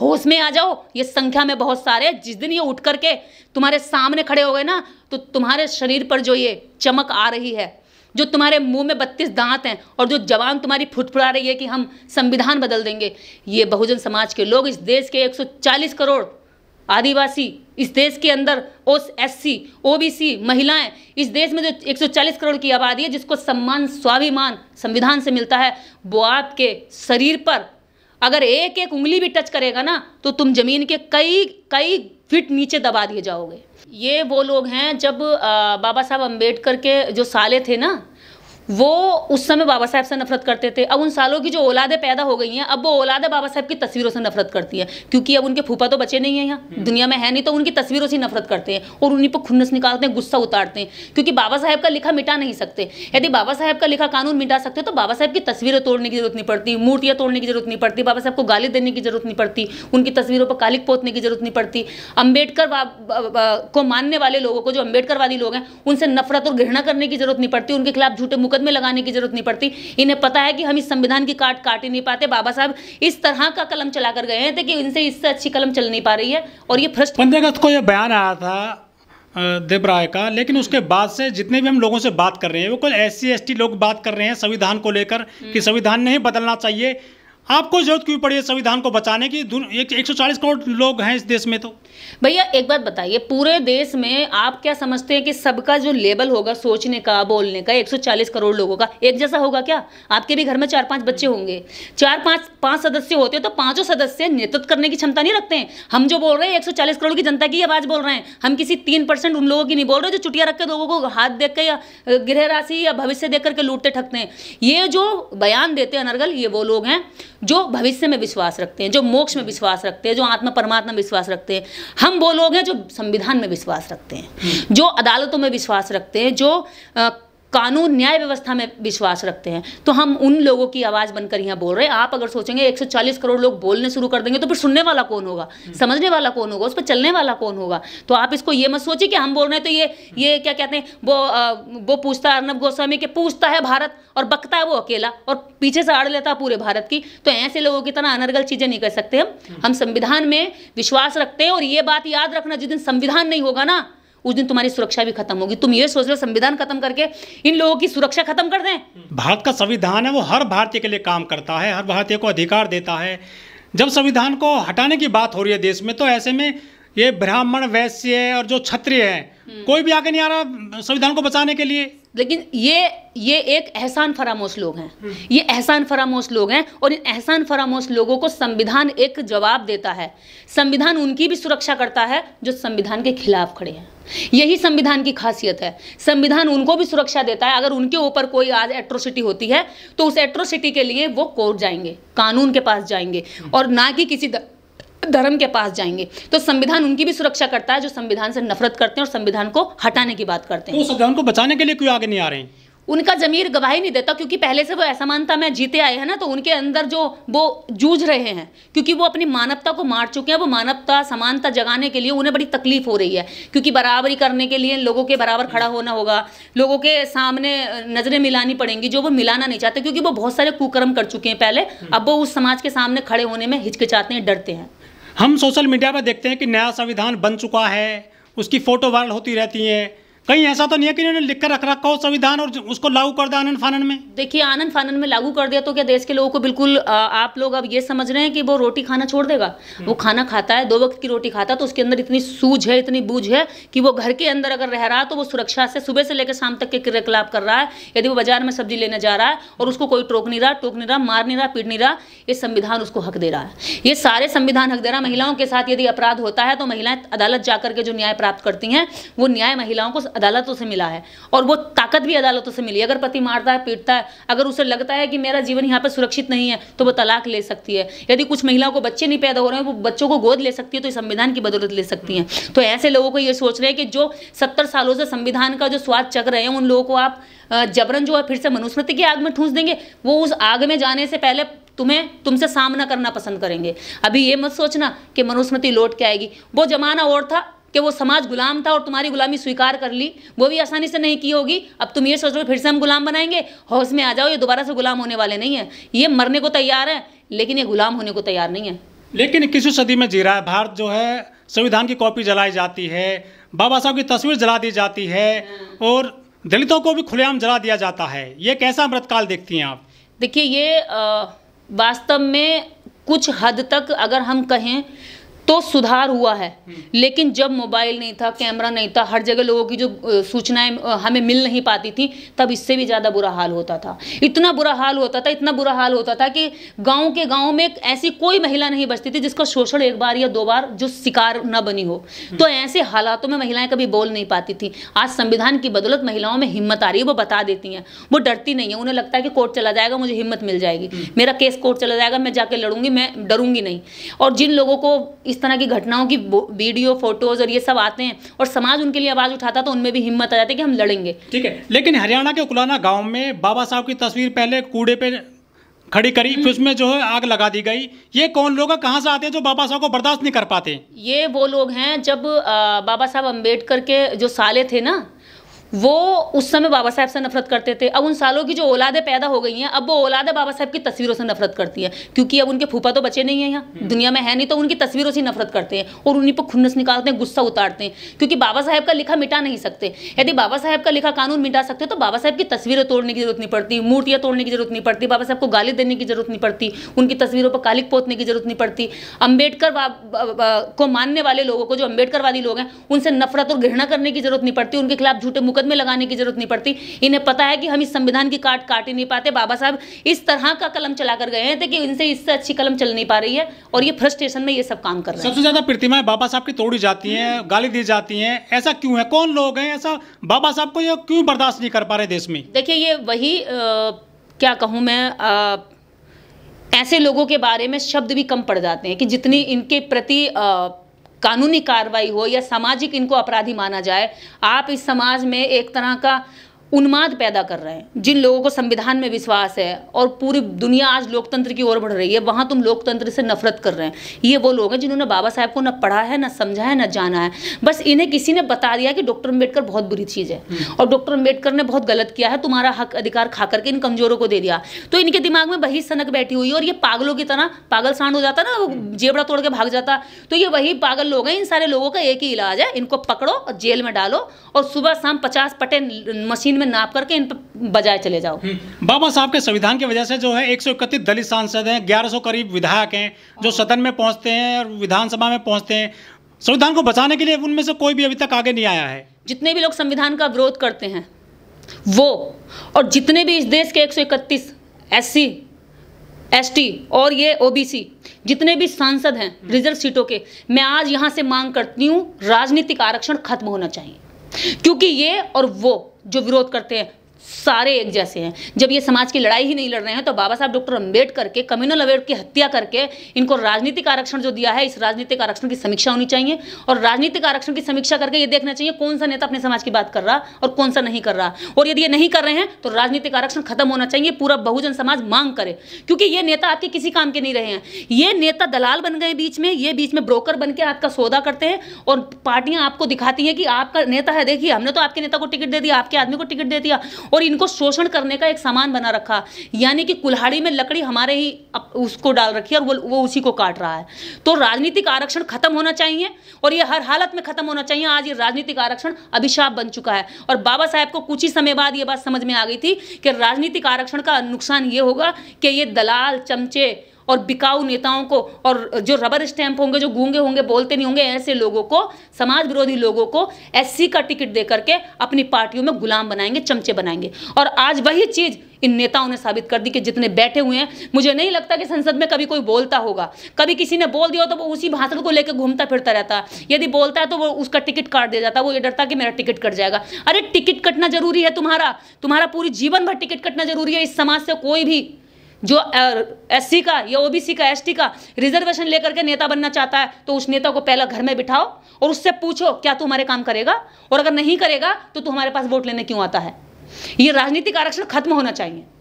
होश में आ जाओ ये संख्या में बहुत सारे जिस दिन ये उठ करके तुम्हारे सामने खड़े हो गए ना तो तुम्हारे शरीर पर जो ये चमक आ रही है जो तुम्हारे मुंह में बत्तीस दांत हैं और जो जवान तुम्हारी फुटफुरा रही है कि हम संविधान बदल देंगे ये बहुजन समाज के लोग इस देश के 140 करोड़ आदिवासी इस देश के अंदर ओस S C O B C महिलाएं इस देश में जो 140 करोड़ की आबादी है जिसको सम्मान स्वाभिमान संविधान से मिलता है वो आपके शरीर पर अगर एक एक उंगली भी टच करेगा ना तो तुम ज़मीन के कई कई फिट नीचे दबा दिए जाओगे ये वो लोग हैं जब बाबा साहब अम्बेडकर के जो साले थे ना वो उस समय बाबा साहब से नफरत करते थे अब उन सालों की जो औलादें पैदा हो गई हैं अब वो औलादें बाबा साहब की तस्वीरों से नफरत करती है क्योंकि अब उनके फूफा तो बचे नहीं हैं यहाँ हम्म। दुनिया में है नहीं तो उनकी तस्वीरों से नफरत करते हैं और उन्हीं पर खुन्नस निकालते हैं गुस्सा उतारते हैं क्योंकि बाबा साहब का लिखा मिटा नहीं सकते यदि बाबा साहब का लिखा कानून मिटा सकते तो बाबा साहब की तस्वीरें तोड़ने की जरूरत नहीं पड़ती मूर्तियाँ तोड़ने की जरूरत नहीं पड़ती बाबा साहब को गाली देने की जरूरत नहीं पड़ती उनकी तस्वीरों पर कालिक पोतने की जरूरत नहीं पड़ती अम्बेडकर को मानने वाले लोगों को जो अम्बेडकरवादी लोग हैं उनसे नफरत और घृणा करने की जरूरत नहीं पड़ती उनके खिलाफ झूठे मुकदमे लगाने की जरूरत नहीं पड़ती इन्हें पता है कि हम इस संविधान की काट काट ही नहीं पाते बाबा साहब इस तरह का कलम चला कर गए हैं तो कि इनसे इससे अच्छी कलम चल नहीं पा रही है और ये भ्रष्ट पंद्रह अगस्त को यह बयान आया था देव राय का लेकिन उसके बाद से जितने भी हम लोगों से बात कर रहे हैं वो कोई एस सी लोग बात कर रहे हैं संविधान को लेकर कि हम्म। संविधान नहीं बदलना चाहिए आपको जरूरत क्यों पड़ी है संविधान को बचाने की एक, एक करोड़ लोग हैं इस देश में तो भैया एक बात बताइए पूरे देश में आप क्या समझते हैं कि सबका जो लेवल होगा सोचने का बोलने का 140 करोड़ लोगों का एक जैसा होगा क्या आपके भी घर में चार पांच बच्चे होंगे चार पांच पांच सदस्य होते हैं तो पांचों सदस्य नेतृत्व करने की क्षमता नहीं रखते हैं हम जो बोल रहे हैं एक करोड़ की जनता की आवाज़ बोल रहे हैं हम किसी तीन उन लोगों की नहीं बोल रहे जो चुटिया रख के लोगों को हाथ देख के या गृह राशि या भविष्य देख करके लूटते ठकते हैं ये जो बयान देते हैं अनर्गल ये वो लोग हैं जो भविष्य में विश्वास रखते हैं जो मोक्ष में विश्वास रखते हैं जो आत्मा परमात्मा में विश्वास रखते हैं हम वो लोग हैं जो संविधान में विश्वास रखते हैं हम्म। जो अदालतों में विश्वास रखते हैं जो कानून न्याय व्यवस्था में विश्वास रखते हैं तो हम उन लोगों की आवाज़ बनकर यहाँ बोल रहे हैं आप अगर सोचेंगे 140 करोड़ लोग बोलने शुरू कर देंगे तो फिर सुनने वाला कौन होगा हम्म। समझने वाला कौन होगा उस पर चलने वाला कौन होगा तो आप इसको ये मत सोचिए कि हम बोल रहे हैं तो ये ये क्या कहते हैं वो आ, वो पूछता है अर्नब गोस्वामी के पूछता है भारत और बकता है वो अकेला और पीछे से आड़ लेता है पूरे भारत की तो ऐसे लोगों की तरह अनर्गल चीज़ें नहीं कर सकते हम हम्म। हम संविधान में विश्वास रखते हैं और ये बात याद रखना जिस दिन संविधान नहीं होगा ना उस दिन तुम्हारी सुरक्षा भी खत्म होगी तुम ये सोच रहे हो संविधान खत्म करके इन लोगों की सुरक्षा खत्म कर दें भारत का संविधान है वो हर भारतीय के लिए काम करता है हर भारतीय को अधिकार देता है जब संविधान को हटाने की बात हो रही है देश में तो ऐसे में ये ब्राह्मण वैश्य और जो क्षत्रिय है हम्म। कोई भी आगे नहीं आ रहा संविधान को बचाने के लिए लेकिन ये ये एक एहसान फरामोश लोग हैं हम्म। ये एहसान फरामोश लोग हैं और इन एहसान फरामोश लोगों को संविधान एक जवाब देता है संविधान उनकी भी सुरक्षा करता है जो संविधान के खिलाफ खड़े हैं यही संविधान की खासियत है संविधान उनको भी सुरक्षा देता है अगर उनके ऊपर कोई आज एट्रोसिटी होती है तो उस एट्रोसिटी के लिए वो कोर्ट जाएंगे कानून के पास जाएंगे हम्म। और ना कि किसी धर्म के पास जाएंगे तो संविधान उनकी भी सुरक्षा करता है जो संविधान से नफरत करते हैं और संविधान को हटाने की बात करते हैं तो संविधान को बचाने के लिए क्यों आगे नहीं आ रहे हैं उनका जमीर गवाही नहीं देता क्योंकि पहले से वो ऐसा मानता मैं जीते आए हैं ना तो उनके अंदर जो वो जूझ रहे हैं क्योंकि वो अपनी मानवता को मार चुके हैं वो मानवता समानता जगाने के लिए उन्हें बड़ी तकलीफ हो रही है क्योंकि बराबरी करने के लिए लोगों के बराबर खड़ा होना होगा लोगों के सामने नज़रें मिलानी पड़ेंगी जो वो मिलाना नहीं चाहते क्योंकि वो बहुत सारे कुकर्म कर चुके हैं पहले अब वो उस समाज के सामने खड़े होने में हिचकिचाते हैं डरते हैं हम सोशल मीडिया पर देखते हैं कि नया संविधान बन चुका है उसकी फ़ोटो वायरल होती रहती हैं कहीं ऐसा तो नहीं है कि इन्होंने लिख कर रख रखा हो संविधान और उसको लागू कर दिया आनंद फानन में देखिए आनंद फानन में लागू कर दिया तो क्या देश के लोगों को बिल्कुल आप लोग अब ये समझ रहे हैं कि वो रोटी खाना छोड़ देगा हम्म। वो खाना खाता है दो वक्त की रोटी खाता है तो उसके अंदर इतनी सूझ है इतनी बूझ है कि वो घर के अंदर अगर रह रहा है तो वो सुरक्षा से सुबह से लेकर शाम तक के क्रियाकलाप कर रहा है यदि वो बाजार में सब्जी लेने जा रहा है और उसको कोई टोक नहीं रहा टोक नहीं रहा मार नहीं रहा पीट नहीं रहा ये संविधान उसको हक दे रहा है ये सारे संविधान हक दे रहा महिलाओं के साथ यदि अपराध होता है तो महिलाएं अदालत जाकर के जो न्याय प्राप्त करती हैं वो न्याय महिलाओं को अदालतों से मिला है और वो ताकत भी अदालतों से मिली अगर पति मारता है पीटता है अगर उसे लगता है कि मेरा जीवन यहाँ पर सुरक्षित नहीं है तो वो तलाक ले सकती है यदि कुछ महिलाओं को बच्चे नहीं पैदा हो रहे हैं वो बच्चों को गोद ले सकती है तो संविधान की बदौलत ले सकती हैं तो ऐसे लोगों को ये सोच रहे हैं कि जो सत्तर सालों से संविधान का जो स्वाद चक रहे हैं उन लोगों को आप जबरन जो है फिर से मनुस्मृति की आग में ठूंस देंगे वो उस आग में जाने से पहले तुम्हें तुमसे सामना करना पसंद करेंगे अभी ये मत सोचना कि मनुस्मृति लौट के आएगी वो जमाना और था कि वो समाज गुलाम था और तुम्हारी गुलामी स्वीकार कर ली वो भी आसानी से नहीं की होगी अब तुम ये सोच रहे हो फिर से हम गुलाम बनाएंगे हौस में आ जाओ ये दोबारा से गुलाम होने वाले नहीं है ये मरने को तैयार है लेकिन ये गुलाम होने को तैयार नहीं है लेकिन इक्कीसवीं सदी में जी रहा है भारत जो है संविधान की कॉपी जलाई जाती है बाबा साहब की तस्वीर जला दी जाती है हाँ। और दलितों को भी खुलेआम जला दिया जाता है ये कैसा अमृतकाल देखती हैं आप देखिए ये वास्तव में कुछ हद तक अगर हम कहें तो सुधार हुआ है लेकिन जब मोबाइल नहीं था कैमरा नहीं था हर जगह लोगों की जो सूचनाएं हमें मिल नहीं पाती थी तब इससे भी ज़्यादा बुरा हाल होता था इतना बुरा हाल होता था इतना बुरा हाल होता था कि गांव के गांव में ऐसी कोई महिला नहीं बचती थी जिसका शोषण एक बार या दो बार जो शिकार न बनी हो तो ऐसे हालातों में महिलाएं कभी बोल नहीं पाती थी आज संविधान की बदौलत महिलाओं में हिम्मत आ रही है वो बता देती हैं वो डरती नहीं है उन्हें लगता है कि कोर्ट चला जाएगा मुझे हिम्मत मिल जाएगी मेरा केस कोर्ट चला जाएगा मैं जाके लड़ूंगी मैं डरूंगी नहीं और जिन लोगों को इस तरह की घटनाओं की वीडियो फोटोज और ये सब आते हैं और समाज उनके लिए आवाज़ उठाता तो उनमें भी हिम्मत आ जाती है कि हम लड़ेंगे ठीक है लेकिन हरियाणा के उकलाना गाँव में बाबा साहब की तस्वीर पहले कूड़े पे खड़ी करी हम्म। फिर उसमें जो है आग लगा दी गई ये कौन लोग कहाँ से आते हैं जो बाबा साहब को बर्दाश्त नहीं कर पाते ये वो लोग हैं जब बाबा साहब अम्बेडकर के जो साले थे ना वो उस समय बाबा साहब से नफरत करते थे अब उन सालों की जो औलादें पैदा हो गई हैं अब वो औलादें बाबा साहब की तस्वीरों से नफरत करती है क्योंकि अब उनके फूफा तो बचे नहीं हैं यहाँ हम्म। दुनिया में है नहीं तो उनकी तस्वीरों से नफरत करते हैं और उन्हीं पर खुन्नस निकालते हैं गुस्सा उतारते हैं क्योंकि बाबा साहब का लिखा मिटा नहीं सकते यदि बाबा साहब का लिखा कानून मिटा सकते तो बाबा साहब की तस्वीरें तोड़ने की जरूरत नहीं पड़ती मूर्तियाँ तोड़ने की जरूरत नहीं पड़ती बाबा साहब को गाली देने की जरूरत नहीं पड़ती उनकी तस्वीरों पर कालिक पोतने की जरूरत नहीं पड़ती अम्बेडकर को मानने वाले लोगों को जो अम्बेडकर लोग हैं उनसे नफरत और घृणा करने की जरूरत नहीं पड़ती उनके खिलाफ झूठे मुकदमे मुकदमे लगाने की जरूरत नहीं पड़ती इन्हें पता है कि हम इस संविधान की काट काट ही नहीं पाते बाबा साहब इस तरह का कलम चलाकर गए हैं तो कि इनसे इससे अच्छी कलम चल नहीं पा रही है और ये फ्रस्ट्रेशन में ये सब काम कर रहे हैं सबसे ज्यादा प्रतिमाएं बाबा साहब की तोड़ी जाती हैं हम्म। गाली दी जाती हैं ऐसा क्यों है कौन लोग हैं ऐसा बाबा साहब को ये क्यों बर्दाश्त नहीं कर पा रहे देश में देखिए ये वही क्या कहूँ मैं ऐसे लोगों के बारे में शब्द भी कम पड़ जाते हैं कि जितनी इनके प्रति आ, कानूनी कार्रवाई हो या सामाजिक इनको अपराधी माना जाए आप इस समाज में एक तरह का उन्माद पैदा कर रहे हैं जिन लोगों को संविधान में विश्वास है और पूरी दुनिया आज लोकतंत्र की ओर बढ़ रही है वहाँ तुम लोकतंत्र से नफरत कर रहे हैं ये वो लोग हैं जिन्होंने बाबा साहब को ना पढ़ा है ना समझा है ना जाना है बस इन्हें किसी ने बता दिया कि डॉक्टर अम्बेडकर बहुत बुरी चीज़ है हम्म। और डॉक्टर अम्बेडकर ने बहुत गलत किया है तुम्हारा हक अधिकार खा करके इन कमज़ोरों को दे दिया तो इनके दिमाग में वही सनक बैठी हुई है और ये पागलों की तरह पागल सांड हो जाता ना हम्म। जेबड़ा तोड़ के भाग जाता तो ये वही पागल लोग हैं इन सारे लोगों का एक ही इलाज है इनको पकड़ो और जेल में डालो और सुबह शाम पचास पटे मशीन में में नाप करके इन पर बजाय चले जाओ हम्म, बाबा साहब के संविधान की वजह से जो है एक दलित सांसद हैं ग्यारह करीब विधायक हैं जो हाँ। सदन में पहुंचते हैं और विधानसभा में पहुंचते हैं संविधान को बचाने के लिए उनमें से कोई भी अभी तक आगे नहीं आया है जितने भी लोग संविधान का विरोध करते हैं वो और जितने भी इस देश के एक सौ एसटी और ये ओबीसी जितने भी सांसद हैं हम्म। रिजर्व सीटों के मैं आज यहां से मांग करती हूं राजनीतिक आरक्षण खत्म होना चाहिए क्योंकि ये और वो जो विरोध करते हैं सारे एक जैसे हैं जब ये समाज की लड़ाई ही नहीं लड़ रहे हैं तो बाबा साहब डॉक्टर अम्बेडकर के कम्युनल अवेयर की हत्या करके इनको राजनीतिक आरक्षण जो दिया है इस राजनीतिक आरक्षण की समीक्षा होनी चाहिए और राजनीतिक आरक्षण की समीक्षा करके ये देखना चाहिए कौन सा नेता अपने समाज की बात कर रहा और कौन सा नहीं कर रहा और यदि ये नहीं कर रहे हैं तो राजनीतिक आरक्षण खत्म होना चाहिए पूरा बहुजन समाज मांग करे क्योंकि ये नेता आपके किसी काम के नहीं रहे हैं ये नेता दलाल बन गए बीच में ये बीच में ब्रोकर बन के आपका सौदा करते हैं और पार्टियां आपको दिखाती हैं कि आपका नेता है देखिए हमने तो आपके नेता को टिकट दे दिया आपके आदमी को टिकट दे दिया और इनको शोषण करने का एक सामान बना रखा यानी कि कुल्हाड़ी में लकड़ी हमारे ही उसको डाल रखी है और वो उसी को काट रहा है तो राजनीतिक आरक्षण खत्म होना चाहिए और ये हर हालत में खत्म होना चाहिए आज ये राजनीतिक आरक्षण अभिशाप बन चुका है और बाबा साहेब को कुछ ही समय बाद ये बात समझ में आ गई थी कि राजनीतिक आरक्षण का नुकसान ये होगा कि ये दलाल चमचे और बिकाऊ नेताओं को और जो रबर स्टैंप होंगे जो गूंगे होंगे बोलते नहीं होंगे ऐसे लोगों को समाज विरोधी लोगों को एससी का टिकट दे करके अपनी पार्टियों में गुलाम बनाएंगे चमचे बनाएंगे और आज वही चीज़ इन नेताओं ने साबित कर दी कि जितने बैठे हुए हैं मुझे नहीं लगता कि संसद में कभी कोई बोलता होगा कभी किसी ने बोल दिया तो वो उसी भाषण को लेकर घूमता फिरता रहता है यदि बोलता है तो वो उसका टिकट काट दिया जाता है वो ये डरता कि मेरा टिकट कट जाएगा अरे टिकट कटना जरूरी है तुम्हारा तुम्हारा पूरी जीवन भर टिकट कटना जरूरी है इस समाज से कोई भी जो एस का या ओ का एस का रिजर्वेशन लेकर के नेता बनना चाहता है तो उस नेता को पहला घर में बिठाओ और उससे पूछो क्या तू हमारे काम करेगा और अगर नहीं करेगा तो तू हमारे पास वोट लेने क्यों आता है ये राजनीतिक आरक्षण खत्म होना चाहिए